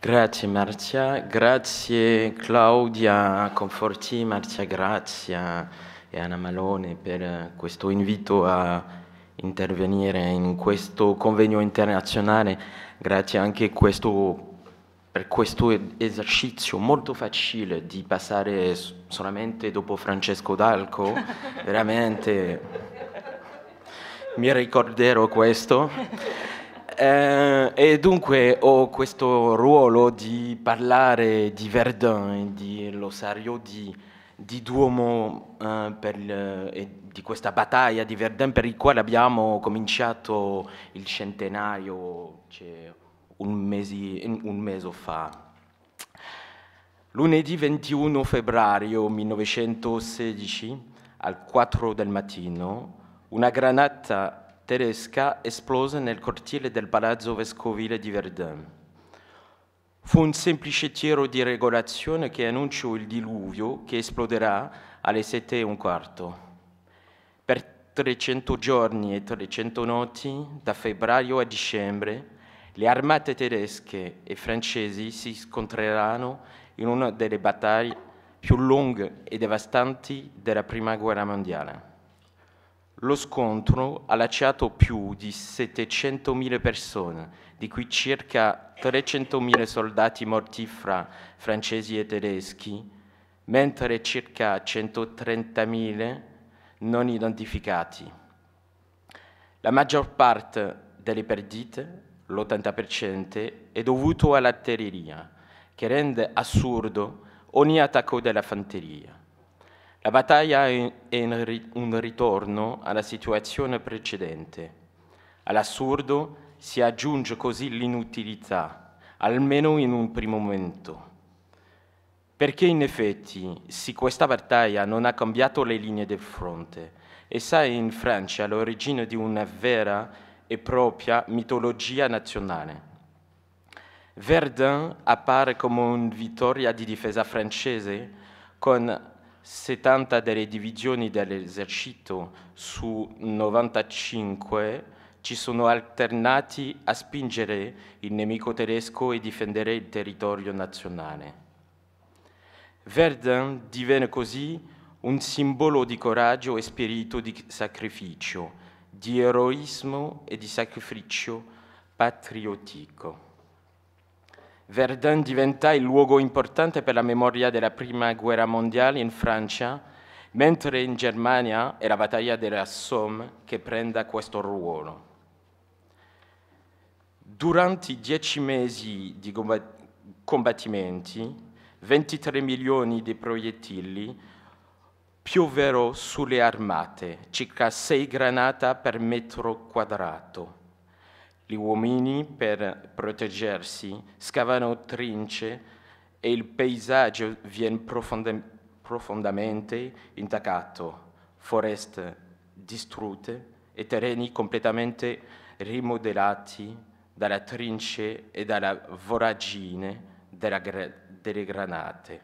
Grazie Marzia, grazie Claudia Conforti, Marzia Grazia e Anna Malone per questo invito a intervenire in questo convegno internazionale, grazie anche questo, per questo esercizio molto facile di passare solamente dopo Francesco D'Alco, veramente mi ricorderò questo eh, e dunque ho questo ruolo di parlare di Verdun, di Losario, di, di Duomo eh, per, eh, di questa battaglia di Verdun per il quale abbiamo cominciato il centenario cioè, un, mesi, un mese fa. Lunedì 21 febbraio 1916, al 4 del mattino, una granata tedesca esplose nel cortile del palazzo vescovile di Verdun. Fu un semplice tiro di regolazione che annunciò il diluvio che esploderà alle sette e un quarto. Per 300 giorni e 300 notti, da febbraio a dicembre, le armate tedesche e francesi si scontreranno in una delle battaglie più lunghe e devastanti della Prima Guerra Mondiale. Lo scontro ha lasciato più di 700.000 persone, di cui circa 300.000 soldati morti fra francesi e tedeschi, mentre circa 130.000 non identificati. La maggior parte delle perdite, l'80%, è dovuto all'artiglieria, che rende assurdo ogni attacco della fanteria. La battaglia è un ritorno alla situazione precedente. All'assurdo si aggiunge così l'inutilità, almeno in un primo momento. Perché in effetti, se questa battaglia non ha cambiato le linee del fronte, essa è in Francia l'origine di una vera e propria mitologia nazionale. Verdun appare come una vittoria di difesa francese con 70 delle divisioni dell'esercito su 95 ci sono alternati a spingere il nemico tedesco e difendere il territorio nazionale. Verdun divenne così un simbolo di coraggio e spirito di sacrificio, di eroismo e di sacrificio patriottico. Verdun diventa il luogo importante per la memoria della Prima Guerra Mondiale in Francia, mentre in Germania è la battaglia della Somme che prende questo ruolo. Durante i dieci mesi di combattimenti, 23 milioni di proiettili piovero sulle armate, circa 6 granate per metro quadrato. Gli uomini per proteggersi scavano trince e il paesaggio viene profondam- profondamente intaccato, foreste distrutte e terreni completamente rimodellati dalla trince e dalla voragine gra- delle granate.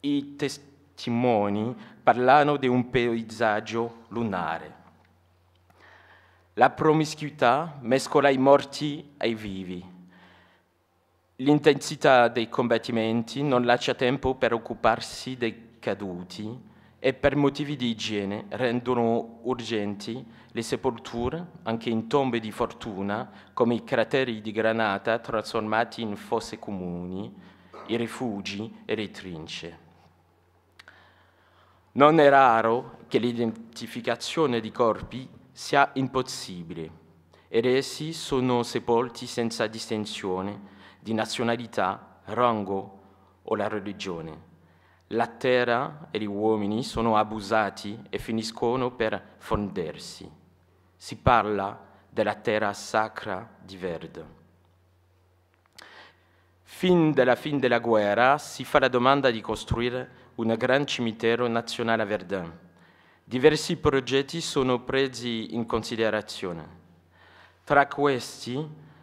I testimoni parlano di un paesaggio lunare la promiscuità mescola i morti ai vivi. L'intensità dei combattimenti non lascia tempo per occuparsi dei caduti e per motivi di igiene rendono urgenti le sepolture anche in tombe di fortuna, come i crateri di granata trasformati in fosse comuni, i rifugi e le trince. Non è raro che l'identificazione di corpi sia impossibile ed essi sono sepolti senza distinzione di nazionalità, rango o la religione. La terra e gli uomini sono abusati e finiscono per fondersi. Si parla della terra sacra di Verde. Fin dalla fine della guerra si fa la domanda di costruire un gran cimitero nazionale a Verdun Diversi progetti sono presi in considerazione. Tra questi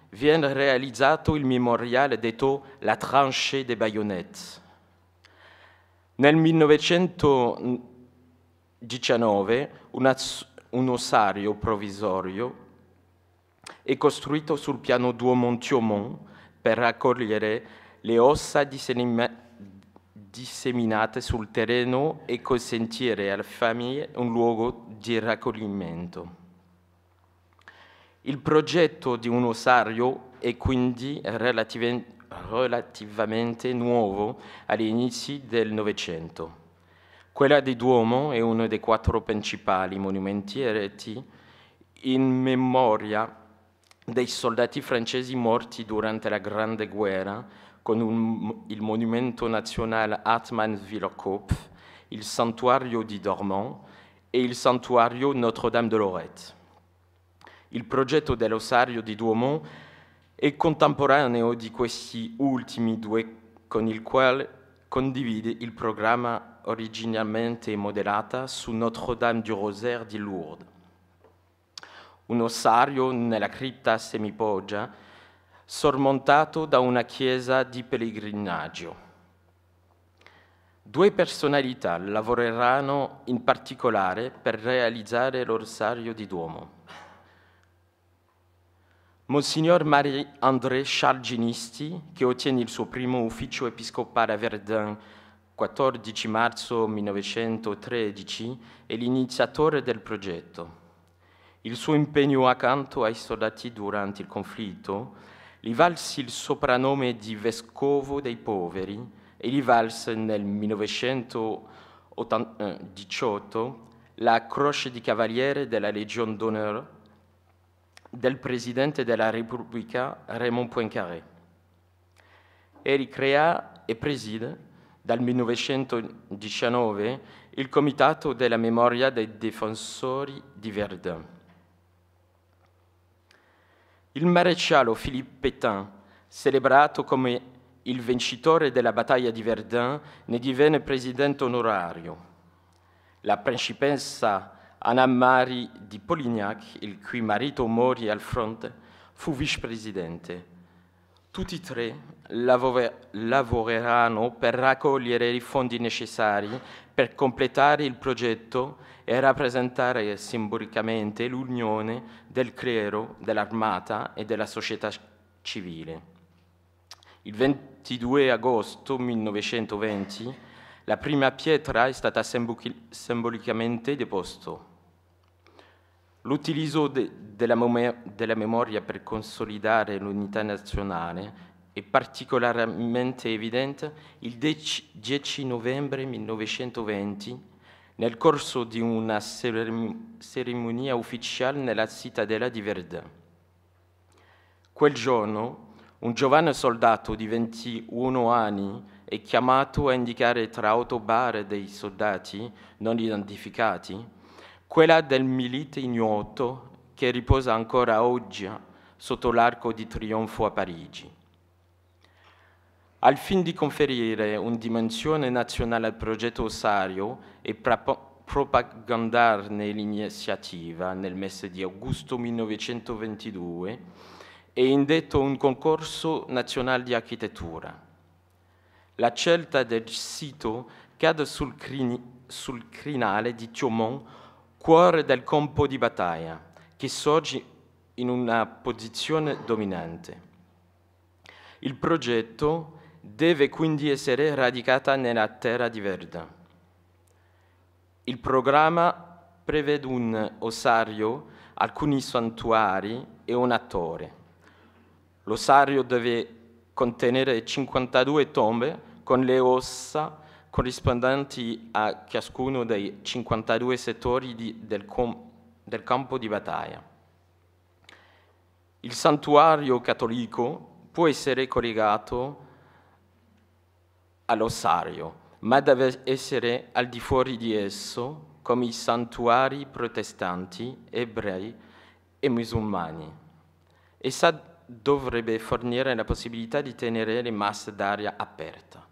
viene realizzato il memoriale detto La tranchée des Bayonettes. Nel 1919 un ossario provvisorio è costruito sul piano Duomont-Thiomont per raccogliere le ossa di disseminate sul terreno e consentire alle famiglie un luogo di raccoglimento. Il progetto di un osario è quindi relativamente nuovo agli inizi del Novecento. Quella di Duomo è uno dei quattro principali monumenti eretti in memoria dei soldati francesi morti durante la Grande Guerra con un, il monumento nazionale Atman Villerkopf, il santuario di Dormant e il santuario Notre-Dame de Lorette. Il progetto dell'ossario di Duomo è contemporaneo di questi ultimi due con il quale condivide il programma originalmente modellato su Notre-Dame du Rosaire di Lourdes. Un ossario nella cripta semipoggia sormontato da una chiesa di pellegrinaggio. Due personalità lavoreranno in particolare per realizzare l'Orsario di Duomo. Monsignor Marie-André Charginisti, che ottiene il suo primo ufficio episcopale a Verdun 14 marzo 1913, è l'iniziatore del progetto. Il suo impegno accanto ai soldati durante il conflitto gli valse il soprannome di vescovo dei poveri e gli valse nel 1918 la croce di cavaliere della Legion d'Honneur del Presidente della Repubblica Raymond Poincaré e ricrea e preside dal 1919 il Comitato della Memoria dei Difensori di Verdun. Il maresciallo Philippe Pétain, celebrato come il vincitore della battaglia di Verdun, ne divenne presidente onorario. La principessa Anna Marie di Polignac, il cui marito morì al fronte, fu vicepresidente tutti e tre lavoreranno per raccogliere i fondi necessari per completare il progetto e rappresentare simbolicamente l'unione del clero, dell'armata e della società civile. Il 22 agosto 1920 la prima pietra è stata simbolicamente deposta L'utilizzo de, della, della memoria per consolidare l'unità nazionale è particolarmente evidente il 10 novembre 1920 nel corso di una cerimonia ufficiale nella cittadella di Verdun. Quel giorno un giovane soldato di 21 anni è chiamato a indicare tra otto dei soldati non identificati quella del milite ignoto che riposa ancora oggi sotto l'arco di trionfo a Parigi. Al fin di conferire una dimensione nazionale al progetto Osario e propagandarne l'iniziativa nel mese di agosto 1922, è indetto un concorso nazionale di architettura. La scelta del sito cade sul, crin sul crinale di Thiomont cuore del campo di battaglia, che sorge in una posizione dominante. Il progetto deve quindi essere radicato nella terra di Verda. Il programma prevede un osario, alcuni santuari e un attore. L'osario deve contenere 52 tombe con le ossa corrispondenti a ciascuno dei 52 settori di, del, com, del campo di battaglia. Il santuario cattolico può essere collegato all'ossario, ma deve essere al di fuori di esso, come i santuari protestanti, ebrei e musulmani. Essa dovrebbe fornire la possibilità di tenere le masse d'aria aperte.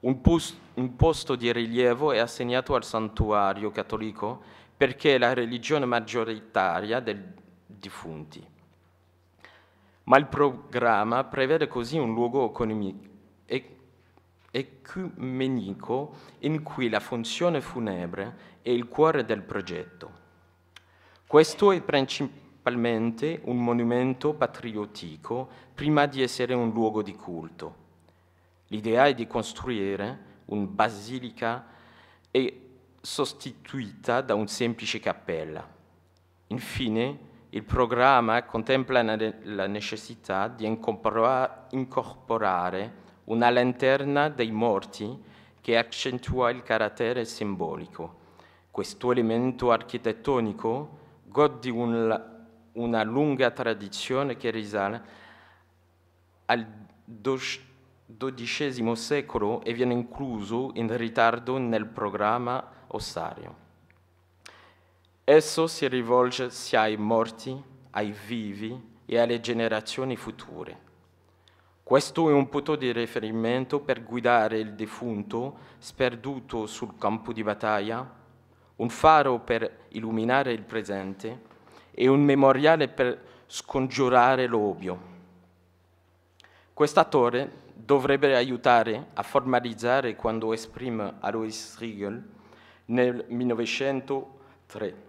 Un, pus- un posto di rilievo è assegnato al santuario cattolico perché è la religione maggioritaria dei defunti. Ma il programma prevede così un luogo ecumenico in cui la funzione funebre è il cuore del progetto. Questo è principalmente un monumento patriottico prima di essere un luogo di culto. L'idea è di costruire una basilica e sostituita da una semplice cappella. Infine, il programma contempla la necessità di incorporare una lanterna dei morti che accentua il carattere simbolico. Questo elemento architettonico gode di un, una lunga tradizione che risale al 12 XII secolo e viene incluso in ritardo nel programma ossario. Esso si rivolge sia ai morti, ai vivi e alle generazioni future. Questo è un punto di riferimento per guidare il defunto sperduto sul campo di battaglia, un faro per illuminare il presente e un memoriale per scongiurare l'obbio. Questa torre dovrebbe aiutare a formalizzare quando esprime Alois Riegel nel 1903.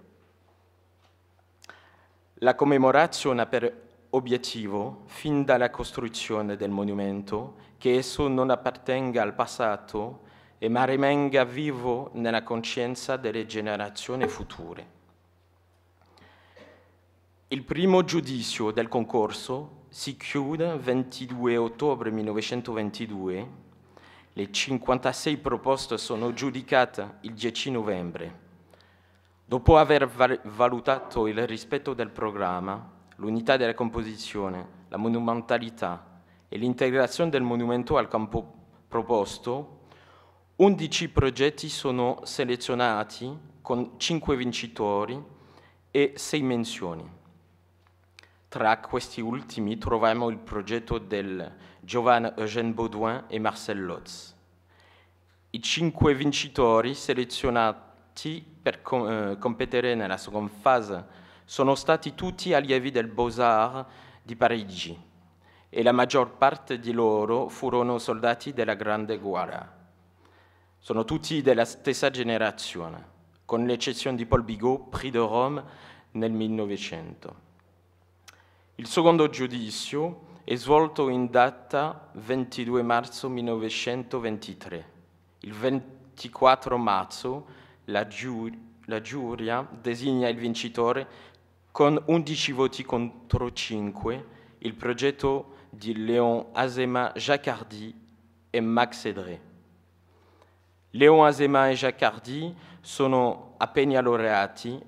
La commemorazione ha per obiettivo, fin dalla costruzione del monumento, che esso non appartenga al passato e ma rimanga vivo nella coscienza delle generazioni future. Il primo giudizio del concorso si chiude 22 ottobre 1922, le 56 proposte sono giudicate il 10 novembre. Dopo aver valutato il rispetto del programma, l'unità della composizione, la monumentalità e l'integrazione del monumento al campo proposto, 11 progetti sono selezionati con 5 vincitori e 6 menzioni. Tra questi ultimi troviamo il progetto del giovane Eugène Baudouin e Marcel Lotz. I cinque vincitori selezionati per com eh, competere nella seconda fase sono stati tutti allievi del Beaux-Arts di Parigi e la maggior parte di loro furono soldati della Grande Guerra. Sono tutti della stessa generazione, con l'eccezione di Paul Bigot, prix de Rome nel 1900. Il secondo giudizio è svolto in data 22 marzo 1923. Il 24 marzo la, giur- la giuria designa il vincitore con 11 voti contro 5 il progetto di Léon Azema Jacardi e Max Edré. Léon Azema e Jacardi sono appena laureati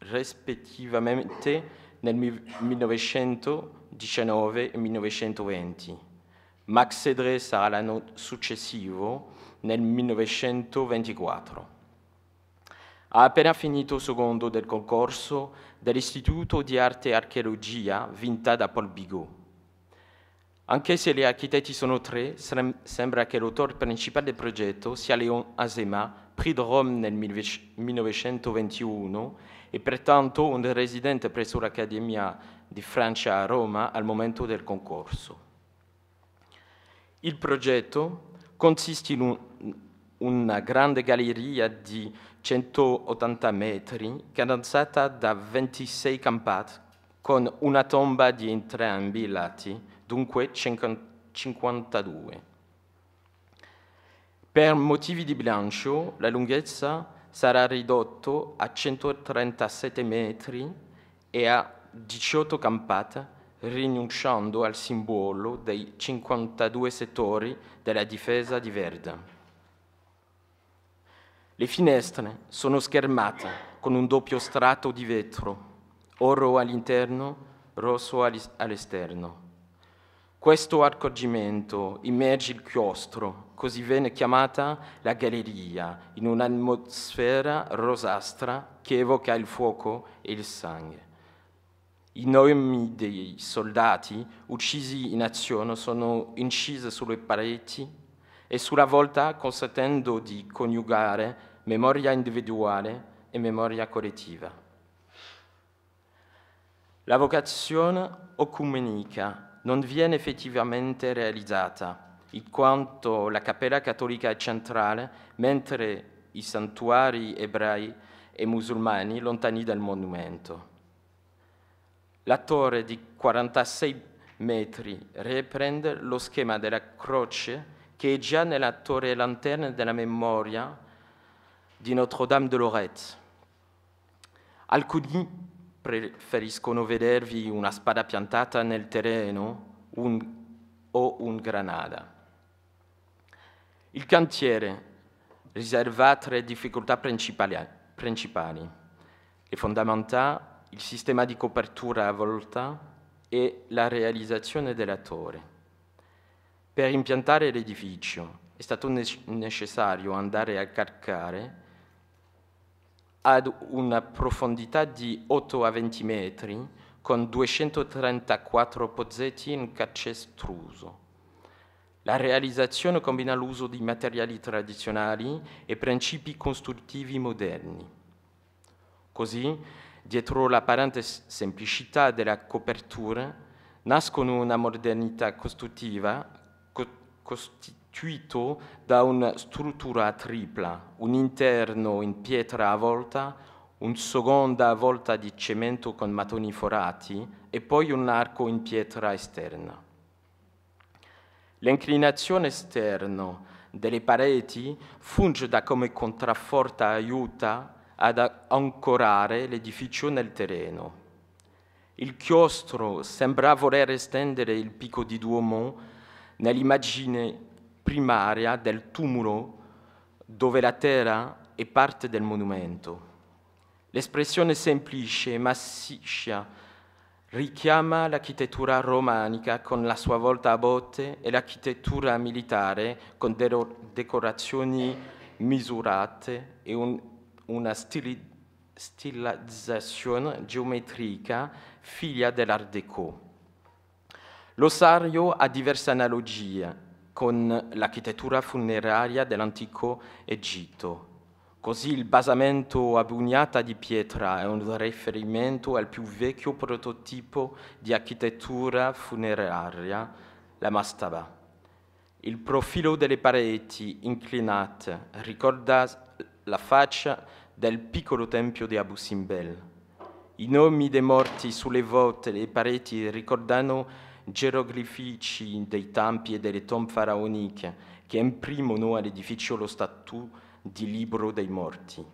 rispettivamente nel 1919 e 1920. Max Sedre sarà l'anno successivo, nel 1924. Ha appena finito secondo del concorso dell'Istituto di Arte e Archeologia vinta da Paul Bigot. Anche se gli architetti sono tre, sembra che l'autore principale del progetto sia Leon Azema, prix de Rome nel 1921 e pertanto un residente presso l'Accademia di Francia a Roma al momento del concorso. Il progetto consiste in un, una grande galleria di 180 metri cadenzata da 26 campate con una tomba di entrambi i lati, dunque 52. Per motivi di bilancio, la lunghezza sarà ridotto a 137 metri e a 18 campate, rinunciando al simbolo dei 52 settori della difesa di Verde. Le finestre sono schermate con un doppio strato di vetro, oro all'interno, rosso all'esterno. Questo accorgimento immerge il chiostro, così viene chiamata la galleria, in un'atmosfera rosastra che evoca il fuoco e il sangue. I nomi dei soldati uccisi in azione sono incisi sulle pareti e sulla volta consentendo di coniugare memoria individuale e memoria collettiva. La vocazione ocumenica non viene effettivamente realizzata, in quanto la Cappella Cattolica è centrale, mentre i santuari ebrei e musulmani lontani dal monumento. La torre di 46 metri riprende lo schema della croce che è già nella torre lanterna della memoria di Notre-Dame de Lorette. Alcuni preferiscono vedervi una spada piantata nel terreno un, o un granada. Il cantiere riserva tre difficoltà principali. principali. Le fondamenta, il sistema di copertura a volta e la realizzazione della torre. Per impiantare l'edificio è stato necessario andare a calcare ad una profondità di 8 a 20 metri con 234 pozzetti in calcestruso. La realizzazione combina l'uso di materiali tradizionali e principi costruttivi moderni. Così, dietro l'apparente semplicità della copertura, nascono una modernità costruttiva, co- costitutiva costituito da una struttura tripla, un interno in pietra a volta, una seconda volta di cemento con mattoni forati e poi un arco in pietra esterna. L'inclinazione esterna delle pareti funge da come contrafforte aiuta ad ancorare l'edificio nel terreno. Il chiostro sembra voler estendere il picco di Duomo nell'immagine primaria del tumulo dove la terra è parte del monumento. L'espressione semplice e massiccia richiama l'architettura romanica con la sua volta a botte e l'architettura militare con decorazioni misurate e un, una stili, stilizzazione geometrica figlia dell'Art Deco. L'ossario ha diverse analogie, con l'architettura funeraria dell'antico Egitto. Così il basamento a bugnata di pietra è un riferimento al più vecchio prototipo di architettura funeraria, la mastaba. Il profilo delle pareti inclinate ricorda la faccia del piccolo tempio di Abu Simbel. I nomi dei morti sulle volte e le pareti ricordano geroglifici dei tempi e delle tombe faraoniche che imprimono all'edificio lo statuto di libro dei morti.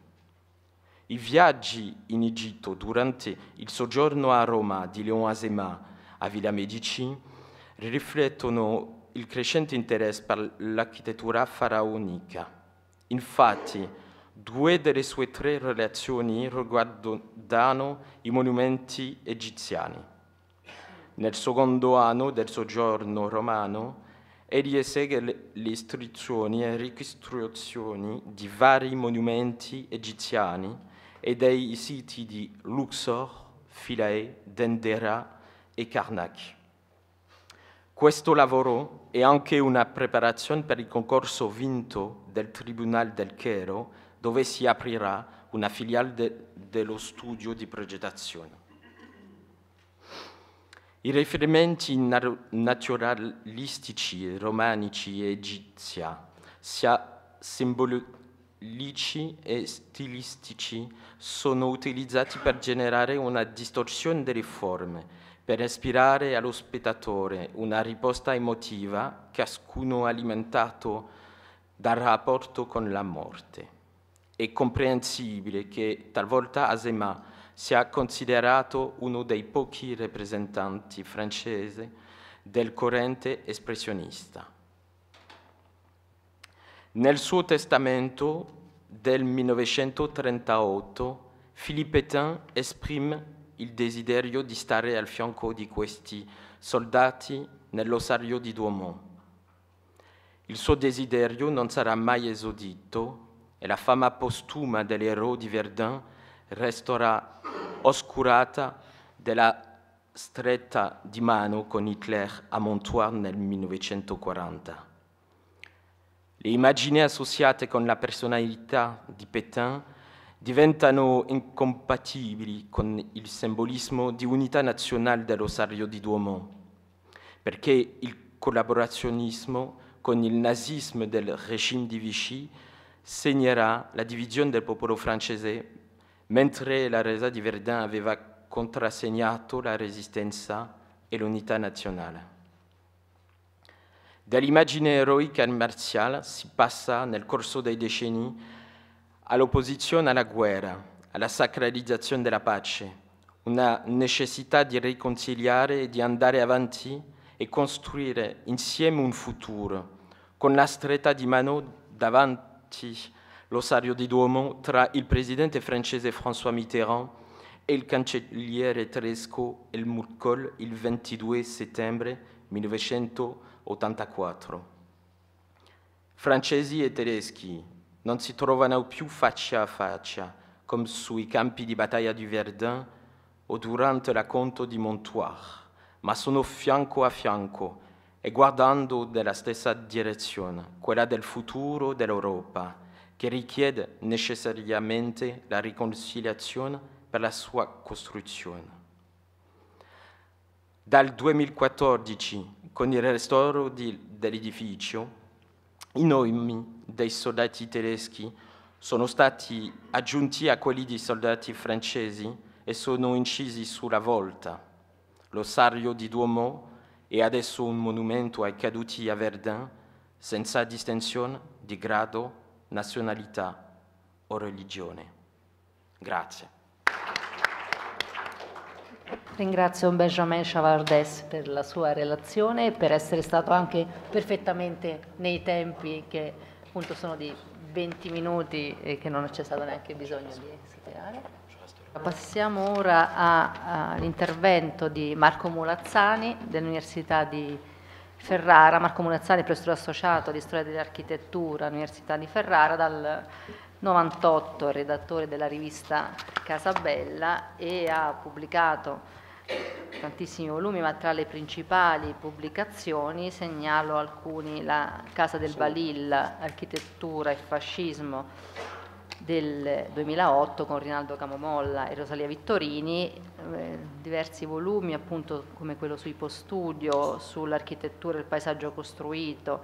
I viaggi in Egitto durante il soggiorno a Roma di Leon Azema a Villa Medici riflettono il crescente interesse per l'architettura faraonica. Infatti, due delle sue tre relazioni riguardano i monumenti egiziani. Nel secondo anno del soggiorno romano, egli esegue le, istruzioni e ricostruzioni di vari monumenti egiziani e dei siti di Luxor, Philae, Dendera e Karnak. Questo lavoro è anche una preparazione per il concorso vinto del Tribunale del Cairo, dove si aprirà una filiale de dello studio di progettazione. I riferimenti naturalistici, romanici e egizia, sia simbolici e stilistici, sono utilizzati per generare una distorsione delle forme, per ispirare allo spettatore una risposta emotiva, ciascuno alimentato dal rapporto con la morte. È comprensibile che talvolta Asema si è considerato uno dei pochi rappresentanti francesi del corrente espressionista. Nel suo testamento del 1938 Philippe Pétain esprime il desiderio di stare al fianco di questi soldati nell'ossario di Duomo. Il suo desiderio non sarà mai esodito e la fama postuma dell'eroe di Verdun resterà oscurata dalla stretta di mano con Hitler a Montoire nel 1940. Le immagini associate con la personalità di Pétain diventano incompatibili con il simbolismo di unità nazionale del Rosario di Duomo, perché il collaborazionismo con il nazismo del regime di Vichy segnerà la divisione del popolo francese mentre la resa di Verdun aveva contrassegnato la resistenza e l'unità nazionale. Dall'immagine eroica e marziale si passa nel corso dei decenni all'opposizione alla guerra, alla sacralizzazione della pace, una necessità di riconciliare e di andare avanti e costruire insieme un futuro, con la stretta di mano davanti l'ossario di Duomo tra il presidente francese François Mitterrand e il cancelliere tedesco Helmut Kohl il 22 settembre 1984. Francesi e tedeschi non si trovano più faccia a faccia come sui campi di battaglia di Verdun o durante l'acconto di Montoire, ma sono fianco a fianco e guardando nella stessa direzione, quella del futuro dell'Europa che richiede necessariamente la riconciliazione per la sua costruzione. Dal 2014, con il restauro dell'edificio, i nomi dei soldati tedeschi sono stati aggiunti a quelli dei soldati francesi e sono incisi sulla volta. L'ossario di Duomo è adesso un monumento ai caduti a Verdun, senza distensione di grado nazionalità o religione. Grazie. Ringrazio Benjamin Chavardès per la sua relazione e per essere stato anche perfettamente nei tempi che appunto sono di 20 minuti e che non c'è stato neanche bisogno di superare. Passiamo ora all'intervento di Marco Mulazzani dell'Università di Ferrara, Marco Munazzani, professore associato di storia dell'architettura all'Università di Ferrara, dal 98 redattore della rivista Casabella e ha pubblicato tantissimi volumi, ma tra le principali pubblicazioni segnalo alcuni La Casa del Balil, Architettura e Fascismo del 2008 con Rinaldo Camomolla e Rosalia Vittorini, eh, diversi volumi appunto come quello sui postudio, sull'architettura e il paesaggio costruito,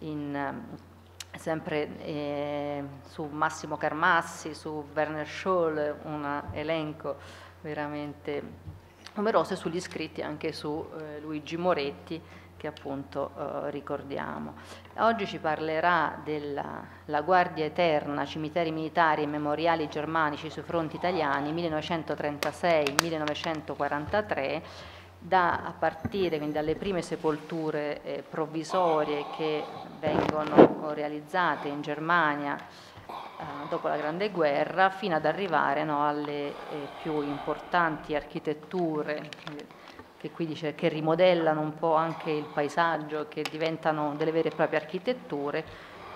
in, eh, sempre eh, su Massimo Carmassi, su Werner Scholl, un elenco veramente numeroso e sugli scritti anche su eh, Luigi Moretti che appunto eh, ricordiamo. Oggi ci parlerà della Guardia Eterna, cimiteri militari e memoriali germanici sui fronti italiani 1936-1943, da, a partire quindi dalle prime sepolture eh, provvisorie che vengono eh, realizzate in Germania eh, dopo la Grande Guerra fino ad arrivare no, alle eh, più importanti architetture che qui dice che rimodellano un po' anche il paesaggio, che diventano delle vere e proprie architetture,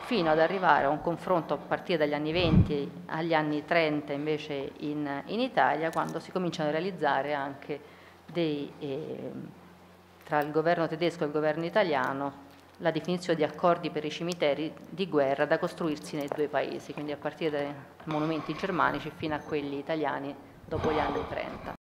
fino ad arrivare a un confronto a partire dagli anni 20 agli anni 30 invece in, in Italia, quando si cominciano a realizzare anche dei, eh, tra il governo tedesco e il governo italiano la definizione di accordi per i cimiteri di guerra da costruirsi nei due paesi, quindi a partire dai monumenti germanici fino a quelli italiani dopo gli anni 30.